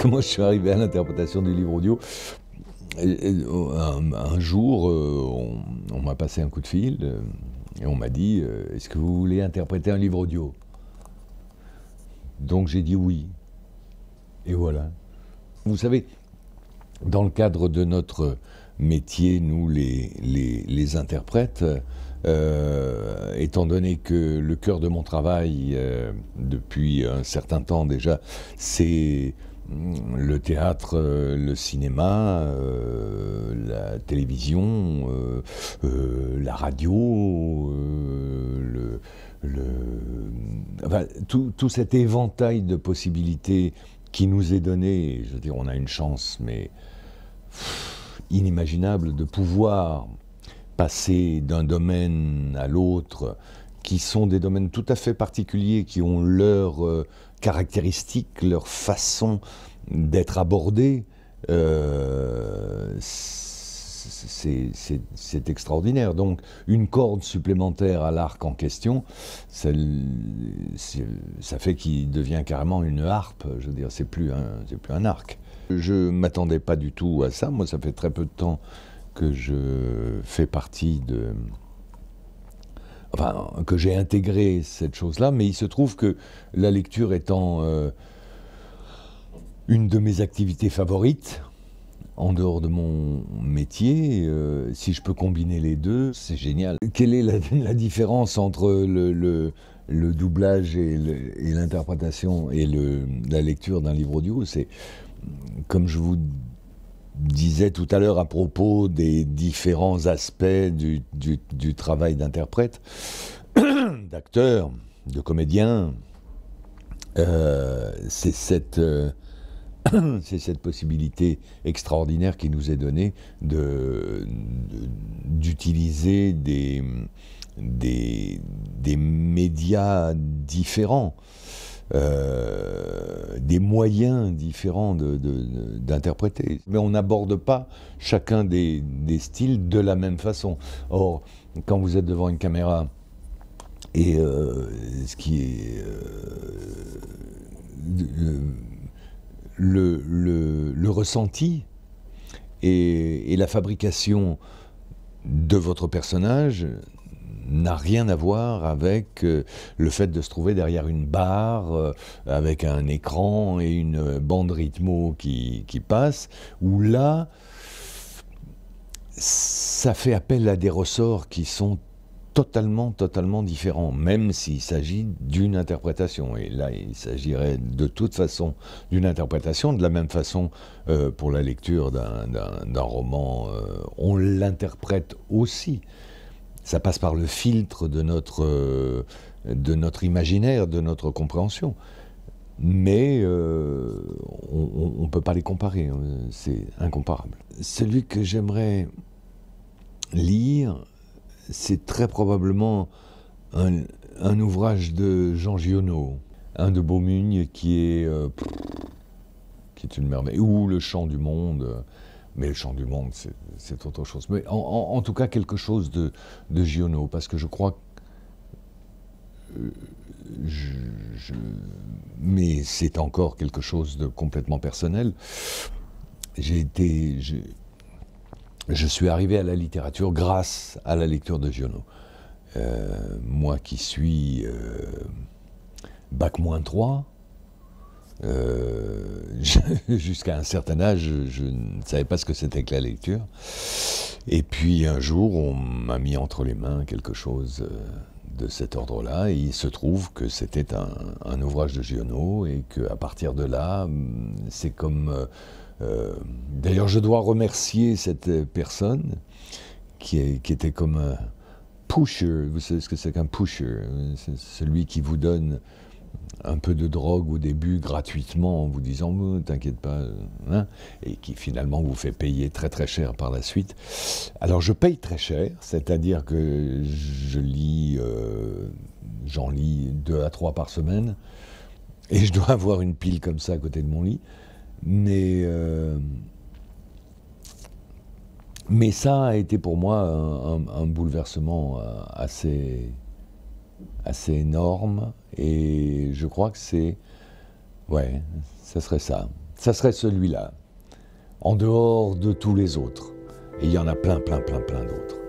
comment je suis arrivé à l'interprétation du livre audio un, jour, euh, on, m'a passé un coup de fil euh, et on m'a dit euh, Est-ce que vous voulez interpréter un livre audio Donc j'ai dit oui. Et voilà. Vous savez, dans le cadre de notre métier, nous les, interprètes, étant donné que le cœur de mon travail, depuis un certain temps déjà, c'est le théâtre, euh, le cinéma, euh, la télévision, euh, la radio, tout, cet éventail de possibilités qui nous est donné, je veux dire, on a une chance, mais inimaginable de pouvoir passer d'un domaine à l'autre qui sont des domaines tout à fait particuliers, qui ont leurs euh, caractéristiques, leur façon d'être abordés. Euh, c'est extraordinaire. Donc, une corde supplémentaire à l'arc en question, ça, ça fait qu'il devient carrément une harpe. Je veux dire, c'est plus, un, plus un arc. Je m'attendais pas du tout à ça. Moi, ça fait très peu de temps que je fais partie de, enfin, que j'ai intégré cette chose-là, mais il se trouve que la lecture étant euh, une de mes activités favorites, en dehors de mon métier, euh, si je peux combiner les deux, c'est génial. Quelle est la, différence entre le, doublage et l'interprétation et, la lecture d'un livre audio C'est, comme je vous disais tout à l'heure à propos des différents aspects du, travail d'interprète, d'acteur, de comédien, euh, c'est cette, euh, cette, possibilité extraordinaire qui nous est donnée d'utiliser de, d'utiliser des, des, des médias différents. Euh, des moyens différents d'interpréter. Mais on n'aborde pas chacun des, styles de la même façon. Or, quand vous êtes devant une caméra, et euh, ce qui est... Euh, le, ressenti et la fabrication de votre personnage n'a rien à voir avec euh, le fait de se trouver derrière une barre, euh, avec un écran et une bande rythmo qui, qui passe, où là, ça fait appel à des ressorts qui sont totalement, totalement différents, même s'il s'agit d'une interprétation. Et là, il s'agirait de toute façon d'une interprétation, de la même façon euh, pour la lecture d'un roman, on l'interprète aussi. Ça passe par le filtre de notre, euh, de notre imaginaire, de notre compréhension. Mais euh, on ne peut pas les comparer, hein. c'est incomparable. Celui que j'aimerais lire, c'est très probablement un, ouvrage de Jean Giono, un de Beaumugne qui est, euh, qui est une merveille, ou Le Chant du Monde. Mais le chant du monde, c'est autre chose. Mais en, tout cas, quelque chose de, Giono, parce que je crois euh, mais c'est encore quelque chose de complètement personnel. J'ai été. Je, suis arrivé à la littérature grâce à la lecture de Giono. Euh, moi qui suis euh, bac 3, euh, jusqu'à un certain âge, je, ne savais pas ce que c'était que la lecture. Et puis un jour, on m'a mis entre les mains quelque chose euh, de cet ordre-là. Et il se trouve que c'était un, ouvrage de Giono et qu'à partir de là, hum, c'est comme... Euh, d'ailleurs, je dois remercier cette personne qui, qui était comme un pusher. Vous savez ce que c'est qu'un pusher celui qui vous donne un peu de drogue au début gratuitement en vous disant oh, t'inquiète pas euh, hein, et qui finalement vous fait payer très très cher par la suite. Alors je paye très cher, c'est-à-dire que je lis, euh, j'en lis deux à trois par semaine et je dois avoir une pile comme ça à côté de mon lit, mais euh, mais ça a été pour moi un bouleversement assez assez énorme. Et je crois que c'est. Ouais, ça serait ça. Ça serait celui-là. En dehors de tous les autres. Et il y en a plein, plein, plein, plein d'autres.